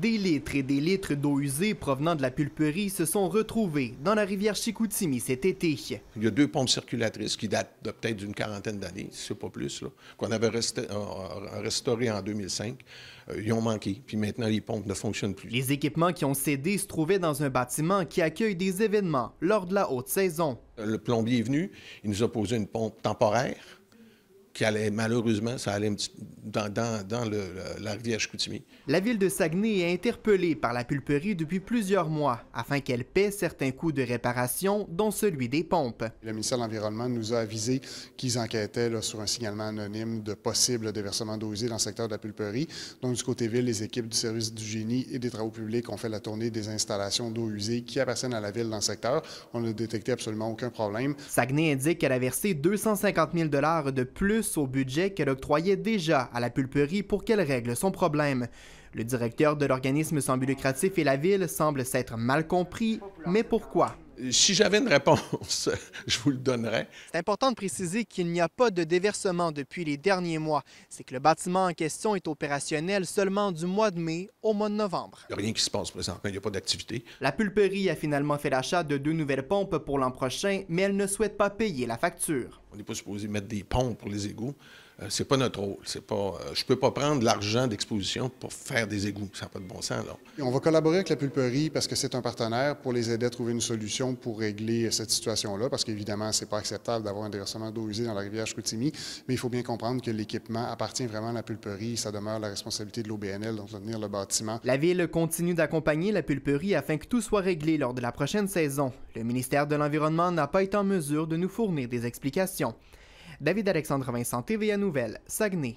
Des litres et des litres d'eau usée provenant de la pulperie se sont retrouvés dans la rivière Chicoutimi cet été. Il y a deux pompes circulatrices qui datent peut-être d'une quarantaine d'années, si c'est pas plus, qu'on avait restaurées en 2005. Euh, ils ont manqué, puis maintenant les pompes ne fonctionnent plus. Les équipements qui ont cédé se trouvaient dans un bâtiment qui accueille des événements lors de la haute saison. Euh, le plombier est venu, il nous a posé une pompe temporaire qui allait, malheureusement, ça allait un petit, dans, la rivière La ville de Saguenay est interpellée par la pulperie depuis plusieurs mois afin qu'elle paie certains coûts de réparation, dont celui des pompes. Le ministère de l'Environnement nous a avisé qu'ils enquêtaient sur un signalement anonyme de possible déversement d'eau usée dans le secteur de la pulperie. Donc, du côté ville, les équipes du service du génie et des travaux publics ont fait la tournée des installations d'eau usée qui appartiennent à la ville dans le secteur. On n'a détecté absolument aucun problème. Saguenay indique qu'elle a versé 250 000 de plus au budget qu'elle octroyait déjà à la pulperie pour qu'elle règle son problème. Le directeur de l'organisme sans but lucratif et la ville semble s'être mal compris, mais pourquoi? si j'avais une réponse, je vous le donnerais. C'est important de préciser qu'il n'y a pas de déversement depuis les derniers mois. C'est que le bâtiment en question est opérationnel seulement du mois de mai au mois de novembre. Il n'y a rien qui se passe présentement, il n'y a pas d'activité. La pulperie a finalement fait l'achat de deux nouvelles pompes pour l'an prochain, mais elle ne souhaite pas payer la facture. On n'est pas supposé mettre des ponts pour les égouts. Euh, c'est pas notre rôle. C'est pas, euh, je peux pas prendre l'argent d'exposition pour faire des égouts. Ça n'a pas de bon sens, on va collaborer avec la pulperie parce que c'est un partenaire pour les aider à trouver une solution pour régler cette situation-là, parce qu'évidemment, ce n'est pas acceptable d'avoir un déversement d'eau usée dans la rivière Chicoutimi, mais il faut bien comprendre que l'équipement appartient vraiment à la pulperie. Ça demeure la responsabilité de l'OBNL d'entretenir le bâtiment. La Ville continue d'accompagner la pulperie afin que tout soit réglé lors de la prochaine saison le ministère de l'Environnement n'a pas été en mesure de nous fournir des explications. David Alexandre Vincent, TVA Nouvelle, Saguenay.